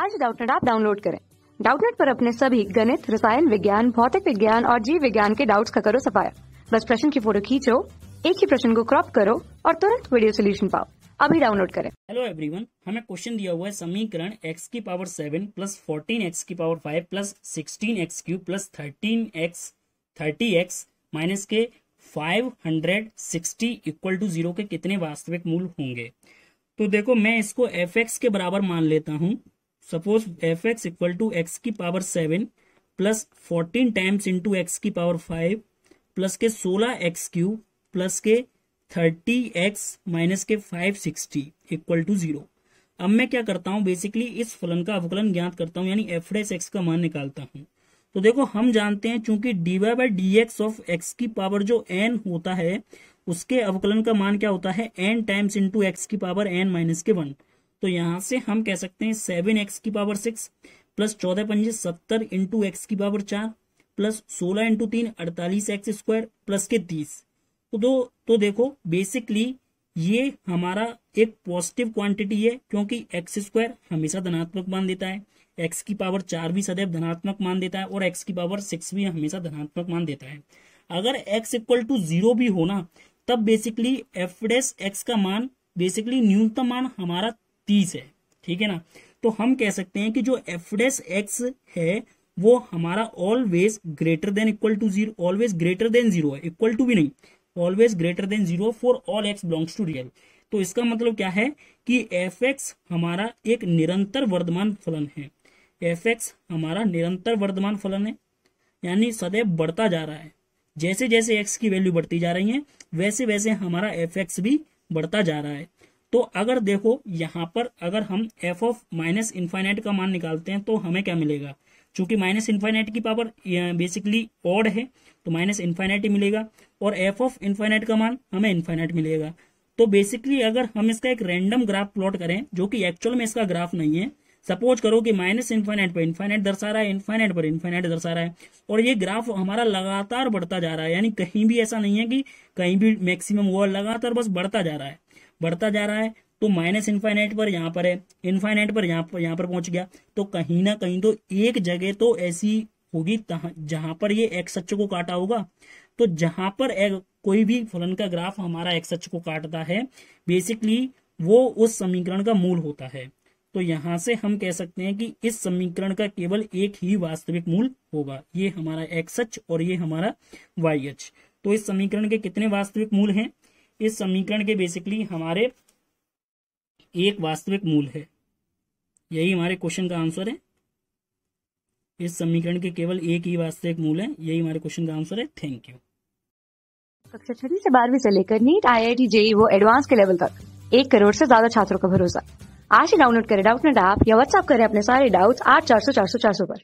आज डाउटनेट आप डाउनलोड करें डाउटनेट पर अपने सभी गणित रसायन विज्ञान भौतिक विज्ञान और जीव विज्ञान के डाउट्स का करो सफाया बस प्रश्न की फोटो खींचो एक ही प्रश्न को क्रॉप करो और तुरंत वीडियो सोल्यूशन पाओ अभी डाउनलोड करें हेलो एवरीवन हमें क्वेश्चन दिया हुआ है समीकरण x की power seven plus fourteen x की power five plus sixteen x cube plus thirteen x thirty x minus के five hundred sixty equal to zero के कितने वास्तविक मूल होंगे तो देखो मैं इसको एफ एक्स के बराबर मान लेता हूँ suppose f x equal to x की power seven plus fourteen times into x की पावर फाइव प्लस के सोलह एक्स क्यूब प्लस के थर्टी एक्स माइनस के five sixty equal to zero अब मैं क्या करता हूँ बेसिकली इस फलन का अवकलन ज्ञात करता हूँ यानी एफ डेस एक्स का मान निकालता हूँ तो देखो हम जानते हैं चूंकि d y by d x of x की पावर जो एन होता है उसके अवकलन का मान क्या होता है एन टाइम्स इंटू एक्स की पावर एन माइनस के वन तो यहां से हम कह सकते हैं सेवन एक्स की पावर सिक्स प्लस चौदह पंजे सत्तर इंटू एक्स की पावर चार प्लस सोलह इंटू तीन अड़तालीस एक्स स्क्वायर प्लस के तीस तो दो तो देखो बेसिकली ये हमारा एक पॉजिटिव क्वांटिटी है क्योंकि एक्स स्क्वायर हमेशा धनात्मक मान देता है एक्स की पावर चार भी सदैव धनात्मक मान देता है और एक्स की पावर सिक्स भी हमेशा धनात्मक मान देता है अगर एक्स इक्वल टू जीरो भी होना तब बेसिकली एफ डेस एक्स का मान बेसिकली न्यूनतम मान हमारा तीस है ठीक है ना तो हम कह सकते हैं कि जो एफ डेस एक्स है वो हमारा always greater than equal to zero always greater than zero है इक्वल टू भी नहीं always greater than zero for all x belongs to real तो इसका मतलब क्या है कि एफ एक्स हमारा एक निरंतर वर्धमान फलन है एफ एक्स हमारा निरंतर वर्धमान फलन है यानी सदैव बढ़ता जा रहा है जैसे जैसे एक्स की वैल्यू बढ़ती जा रही है वैसे वैसे हमारा एफ एक्स भी बढ़ता जा रहा है तो अगर देखो यहाँ पर अगर हम एफ ऑफ माइनस इन्फाइनाइट का मान निकालते हैं तो हमें क्या मिलेगा चूंकि माइनस इन्फाइनाइट की पावर बेसिकली ऑड है तो माइनस इन्फाइनाइट ही मिलेगा और एफ ऑफ इन्फाइनाइट का मान हमें इन्फाइनाइट मिलेगा तो बेसिकली अगर हम इसका एक रैंडम ग्राफ प्लॉट करें जो कि एक्चुअल में इसका ग्राफ नहीं है सपोज करो कि माइनस इन्फाइनाइट पर इन्फाइनाइट दर्शा रहा है इन्फाइनाइट पर इन्फाइनाइट दर्शा रहा है और ये ग्राफ हमारा लगातार बढ़ता जा रहा है यानी कहीं भी ऐसा नहीं है कि कहीं भी मैक्सिमम हुआ लगातार बस बढ़ता जा रहा है बढ़ता जा रहा है तो माइनस इन्फाइनाइट पर यहाँ पर है इन्फाइनाइट पर यहाँ पर यहाँ पर पहुंच गया तो कहीं ना कहीं तो एक जगह तो ऐसी होगी जहां पर ये एक्स अच्छ को काटा होगा तो जहां पर एक, कोई भी फलन का ग्राफ हमारा एक्स अच्छ को काटता है बेसिकली वो उस समीकरण का मूल होता है तो यहां से हम कह सकते हैं कि इस समीकरण का केवल एक ही वास्तविक मूल होगा ये हमारा एक्स अच्छ और ये हमारा वाई अच्छ तो इस समीकरण के कितने वास्तविक मूल हैं इस समीकरण के बेसिकली हमारे एक वास्तविक मूल है यही हमारे क्वेश्चन का आंसर है इस समीकरण के केवल एक ही वास्तविक मूल है यही हमारे क्वेश्चन का आंसर है थैंक यू कक्षा छठी से बारहवीं से लेकर NEET IIT JEE वो एडवांस के लेवल तक एक करोड़ से ज्यादा छात्रों का भरोसा आज ही डाउनलोड करें डाउट नेट ऐप या व्हाट्सअप करें अपने सारे डाउट्स आठ चार सौ चार सौ चार सौ पर